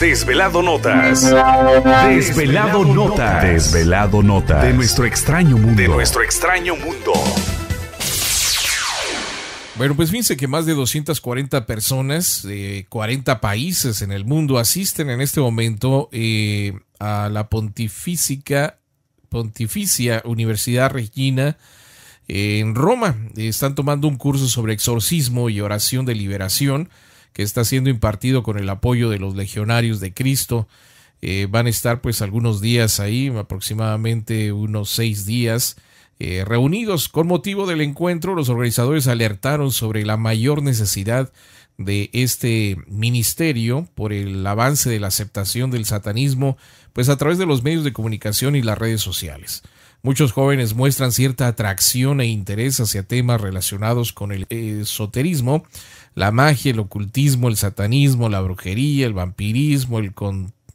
Desvelado Notas. Desvelado, Notas. Desvelado Notas. De nuestro extraño mundo. De nuestro extraño mundo. Bueno, pues fíjense que más de 240 personas de 40 países en el mundo asisten en este momento eh, a la Pontificia, Pontificia Universidad Regina eh, en Roma. están tomando un curso sobre exorcismo y oración de liberación que está siendo impartido con el apoyo de los legionarios de Cristo. Eh, van a estar pues algunos días ahí, aproximadamente unos seis días. Eh, reunidos con motivo del encuentro, los organizadores alertaron sobre la mayor necesidad de este ministerio por el avance de la aceptación del satanismo, pues a través de los medios de comunicación y las redes sociales. Muchos jóvenes muestran cierta atracción e interés hacia temas relacionados con el esoterismo, la magia, el ocultismo, el satanismo, la brujería, el vampirismo, el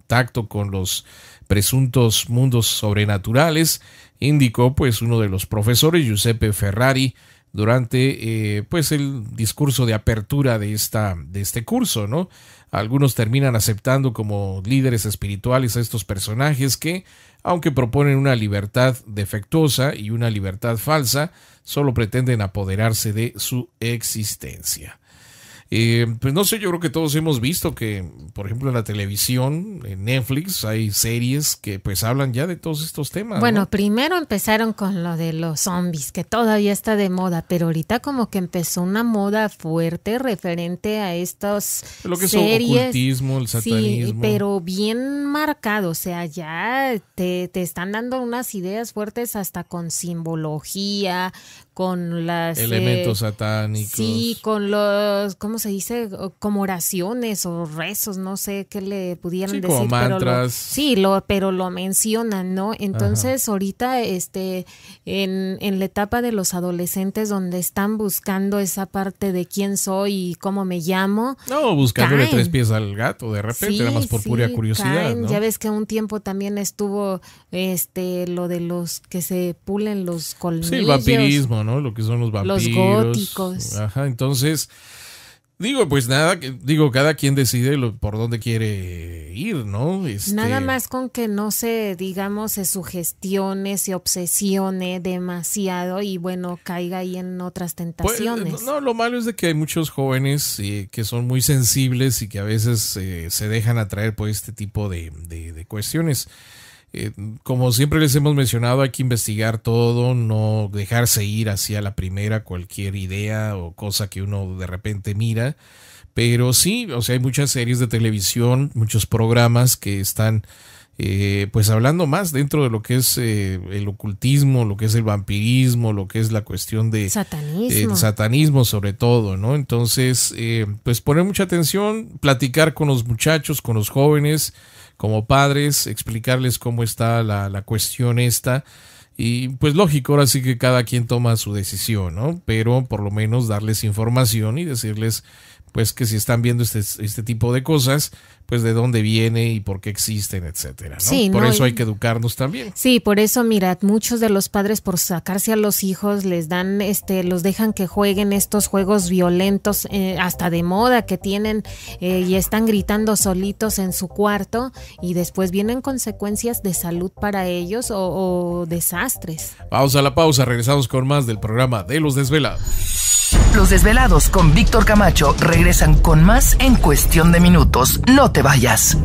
contacto con los presuntos mundos sobrenaturales, indicó pues uno de los profesores, Giuseppe Ferrari, durante eh, pues el discurso de apertura de, esta, de este curso, ¿no? Algunos terminan aceptando como líderes espirituales a estos personajes que, aunque proponen una libertad defectuosa y una libertad falsa, solo pretenden apoderarse de su existencia. Eh, pues no sé, yo creo que todos hemos visto que, por ejemplo, en la televisión, en Netflix, hay series que pues hablan ya de todos estos temas. Bueno, primero empezaron con lo de los zombies, que todavía está de moda, pero ahorita como que empezó una moda fuerte referente a estos lo que series. el satanismo. Sí, pero bien marcado, o sea, ya te, te están dando unas ideas fuertes hasta con simbología, con las... Elementos eh, satánicos. Sí, con los, ¿cómo se dice? Como oraciones o rezos, no sé qué le pudieran decir. Como mantras. lo, sí, pero lo mencionan, ¿no? Entonces, ahorita, este, en, en la etapa de los adolescentes donde están buscando esa parte de quién soy y cómo me llamo. No, buscándole tres pies al gato, de repente, nada más por pura curiosidad. Ya ves que un tiempo también estuvo este lo de los que se pulen los colmillos. Sí, vampirismo, lo que son los vampiros. Los góticos. Ajá, entonces, digo, pues nada, digo, cada quien decide por dónde quiere ir, ¿no? Este, nada más con que no se, digamos, se sugestione, se obsesione demasiado y bueno, caiga ahí en otras pues, tentaciones. no, lo malo es de que hay muchos jóvenes eh, que son muy sensibles y que a veces eh, se dejan atraer por este tipo de cuestiones. Eh, como siempre les hemos mencionado, hay que investigar todo, no dejarse ir hacia la primera cualquier idea o cosa que uno de repente mira. Pero sí, o sea, hay muchas series de televisión, muchos programas que están eh, pues hablando más dentro de lo que es eh, el ocultismo, lo que es el vampirismo, lo que es la cuestión de eh, satanismo. satanismo sobre todo, ¿no? Entonces, pues poner mucha atención, platicar con los muchachos, con los jóvenes, como padres, explicarles cómo está la, cuestión esta. Y pues lógico, ahora sí que cada quien toma su decisión, ¿no? Pero por lo menos darles información y decirles, pues que si están viendo este, este tipo de cosas, pues, de dónde viene y por qué existen, etcétera. ¿no? por eso hay que educarnos también. Sí, por eso, mirad, muchos de los padres por sacarse a los hijos les dan, este, los dejan que jueguen estos juegos violentos, eh, hasta de moda que tienen eh, y están gritando solitos en su cuarto y después vienen consecuencias de salud para ellos o, o desastres. Pausa la pausa, regresamos con más del programa de los desvelados. Los desvelados con Víctor Camacho regresan con más en cuestión de minutos. No te vayas.